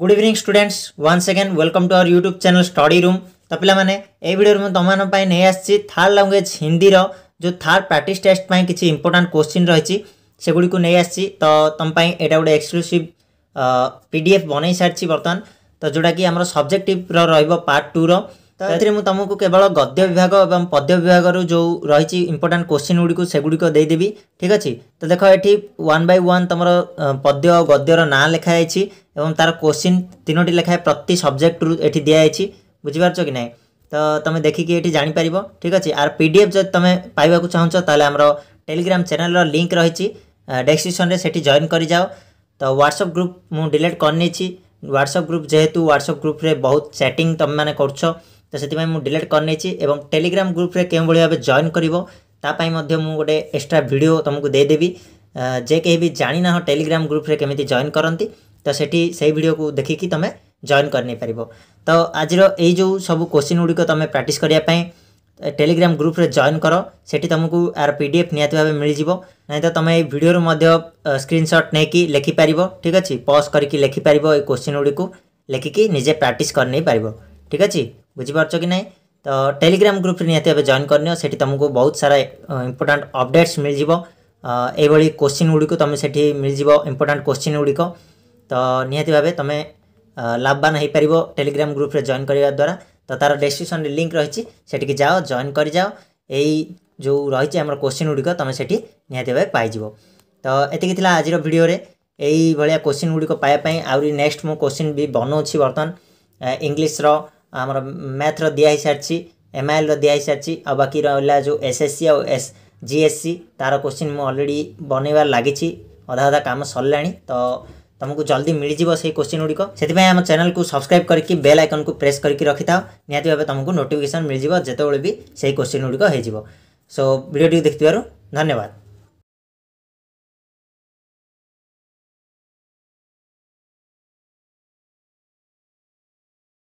good evening students once again welcome to our YouTube channel study room ତ ପିଲାମାନେ ଏହି ଭିଡ଼ିଓରେ ମୁଁ ତୁମମାନଙ୍କ ପାଇଁ ନେଇ ଆସିଛି ଥାର୍ଡ଼ ଲାଙ୍ଗୁଏଜ୍ ହିନ୍ଦୀର ଯେଉଁ ଥାର୍ଡ଼ ପ୍ରାକ୍ଟିସ୍ ଟେଷ୍ଟ ପାଇଁ କିଛି ଇମ୍ପୋର୍ଟାଣ୍ଟ କୋଶ୍ଚିନ୍ ରହିଛି ସେଗୁଡ଼ିକୁ ନେଇ ଆସିଛି ତ ତୁମ ପାଇଁ ଏଇଟା ଗୋଟେ ଏକ୍ସକ୍ଲୁସିଭ୍ ପି ଡି ଏଫ୍ ବନେଇ ସାରିଛି ବର୍ତ୍ତମାନ ତ ଯେଉଁଟାକି ଆମର ସବଜେକ୍ଟିଭ୍ର ରହିବ ପାର୍ଟ ଟୁର ଏଥିରେ ମୁଁ ତୁମକୁ କେବଳ ଗଦ୍ୟ ବିଭାଗ ଏବଂ ପଦ୍ୟ ବିଭାଗରୁ ଯେଉଁ ରହିଛି ଇମ୍ପୋର୍ଟାଣ୍ଟ କୋଶ୍ଚିନ୍ ଗୁଡ଼ିକୁ ସେଗୁଡ଼ିକ ଦେଇଦେବି ଠିକ୍ ଅଛି ତ ଦେଖ ଏଠି ୱାନ୍ ବାଇ ୱାନ୍ ତୁମର ପଦ୍ୟ ଗଦ୍ୟର ନାଁ ଲେଖାଯାଇଛି ଏବଂ ତା'ର କୋଶ୍ଚିନ୍ ତିନୋଟି ଲେଖାଏଁ ପ୍ରତି ସବଜେକ୍ଟରୁ ଏଠି ଦିଆଯାଇଛି ବୁଝିପାରୁଛ କି ନାହିଁ ତ ତୁମେ ଦେଖିକି ଏଠି ଜାଣିପାରିବ ଠିକ୍ ଅଛି ଆର୍ ପି ଡି ଏଫ୍ ଯଦି ତୁମେ ପାଇବାକୁ ଚାହୁଁଛ ତାହେଲେ ଆମର ଟେଲିଗ୍ରାମ ଚ୍ୟାନେଲର ଲିଙ୍କ୍ ରହିଛି ଡେସ୍କ୍ରିପସନ୍ରେ ସେଠି ଜଏନ୍ କରିଯାଅ ତ ହ୍ୱାଟ୍ସଅପ୍ ଗ୍ରୁପ୍ ମୁଁ ଡିଲିଟ୍ କରିନେଇଛି ହ୍ୱାଟ୍ସଅପ୍ ଗ୍ରୁପ୍ ଯେହେତୁ ହ୍ୱାଟ୍ସଅପ୍ ଗ୍ରୁପ୍ରେ ବହୁତ ଚାଟିଂ ତୁମେମାନେ କରୁଛ ତ ସେଥିପାଇଁ ମୁଁ ଡିଲିଟ୍ କରିନେଇଛି ଏବଂ ଟେଲିଗ୍ରାମ ଗ୍ରୁପ୍ରେ କେଉଁଭଳି ଭାବେ ଜଏନ୍ କରିବ ତା ପାଇଁ ମଧ୍ୟ ମୁଁ ଗୋଟେ ଏକ୍ସଟ୍ରା ଭିଡ଼ିଓ ତୁମକୁ ଦେଇଦେବି ଯେ କେହି ବି ଜାଣିନାହ ଟେଲିଗ୍ରାମ ଗ୍ରୁପ୍ରେ କେମିତି ଜଏନ୍ କରନ୍ତି ତ ସେଠି ସେଇ ଭିଡ଼ିଓକୁ ଦେଖିକି ତୁମେ ଜଏନ୍ କରିନେଇପାରିବ ତ ଆଜିର ଏଇ ଯେଉଁ ସବୁ କୋଶ୍ଚିନ୍ ଗୁଡ଼ିକ ତୁମେ ପ୍ରାକ୍ଟିସ୍ କରିବା ପାଇଁ ଟେଲିଗ୍ରାମ ଗ୍ରୁପ୍ରେ ଜଏନ୍ କର ସେଠି ତୁମକୁ ଏହାର ପି ଡି ଏଫ୍ ନିହାତି ଭାବେ ମିଳିଯିବ ନାହିଁ ତ ତୁମେ ଏଇ ଭିଡ଼ିଓରୁ ମଧ୍ୟ ସ୍କ୍ରିନ୍ସଟ୍ ନେଇକି ଲେଖିପାରିବ ଠିକ୍ ଅଛି ପଜ୍ କରିକି ଲେଖିପାରିବ ଏଇ କୋଶ୍ଚିନ୍ ଗୁଡ଼ିକୁ ଲେଖିକି ନିଜେ ପ୍ରାକ୍ଟିସ୍ କରିନେଇପାରିବ ଠିକ୍ ଅଛି ବୁଝିପାରୁଛ କି ନାହିଁ ତ ଟେଲିଗ୍ରାମ ଗ୍ରୁପ୍ରେ ନିହାତି ଭାବେ ଜଏନ୍ କରିନିଅ ସେଠି ତୁମକୁ ବହୁତ ସାରା ଇମ୍ପୋର୍ଟାଣ୍ଟ ଅପଡ଼େଟ୍ସ ମିଳିଯିବ ଏଇଭଳି କୋଶ୍ଚିନ୍ ଗୁଡ଼ିକୁ ତୁମେ ସେଠି ମିଳିଯିବ ଇମ୍ପୋର୍ଟାଣ୍ଟ କୋଶ୍ଚିନ୍ ଗୁଡ଼ିକ ତ ନିହାତି ଭାବେ ତୁମେ ଲାଭବାନ ହୋଇପାରିବ ଟେଲିଗ୍ରାମ ଗ୍ରୁପ୍ରେ ଜଏନ୍ କରିବା ଦ୍ୱାରା ତ ତା'ର ଡେସ୍କ୍ରିପସନ୍ରେ ଲିଙ୍କ୍ ରହିଛି ସେଠିକି ଯାଅ ଜଏନ୍ କରିଯାଅ ଏଇ ଯେଉଁ ରହିଛି ଆମର କୋଶ୍ଚିନ୍ ଗୁଡ଼ିକ ତୁମେ ସେଠି ନିହାତି ଭାବେ ପାଇଯିବ ତ ଏତିକି ଥିଲା ଆଜିର ଭିଡ଼ିଓରେ ଏଇଭଳିଆ କୋଶ୍ଚିନ୍ ଗୁଡ଼ିକ ପାଇବା ପାଇଁ ଆହୁରି ନେକ୍ସଟ ମୁଁ କୋଶ୍ଚିନ୍ ବି ବନାଉଛି ବର୍ତ୍ତମାନ ଇଂଲିଶର ଆମର ମ୍ୟାଥ୍ର ଦିଆହେଇସାରିଛି ଏମ୍ଆଇଏଲ୍ର ଦିଆହେଇସାରିଛି ଆଉ ବାକି ରହିଲା ଯେଉଁ ଏସ୍ ଏସ୍ ସି ଆଉ ଏସ୍ ଜି ଏସ୍ ସି ତା'ର କୋଶ୍ଚିନ୍ ମୁଁ ଅଲରେଡ଼ି ବନେଇବାର ଲାଗିଛି ଅଧା ଅଧା କାମ ସରିଲାଣି ତ ତୁମକୁ ଜଲ୍ଦି ମିଳିଯିବ ସେଇ କୋଶ୍ଚିନ୍ ଗୁଡ଼ିକ ସେଥିପାଇଁ ଆମ ଚ୍ୟାନେଲ୍କୁ ସବସ୍କ୍ରାଇବ୍ କରିକି ବେଲ୍ ଆଇକନ୍କୁ ପ୍ରେସ୍ କରିକି ରଖିଥାଅ ନିହାତି ଭାବେ ତୁମକୁ ନୋଟିଫିକେସନ୍ ମିଳିଯିବ ଯେତେବେଳେ ବି ସେଇ କୋଶ୍ଚିନ୍ ଗୁଡ଼ିକ ହେଇଯିବ ସୋ ଭିଡ଼ିଓଟିକୁ ଦେଖିଥିବାରୁ ଧନ୍ୟବାଦ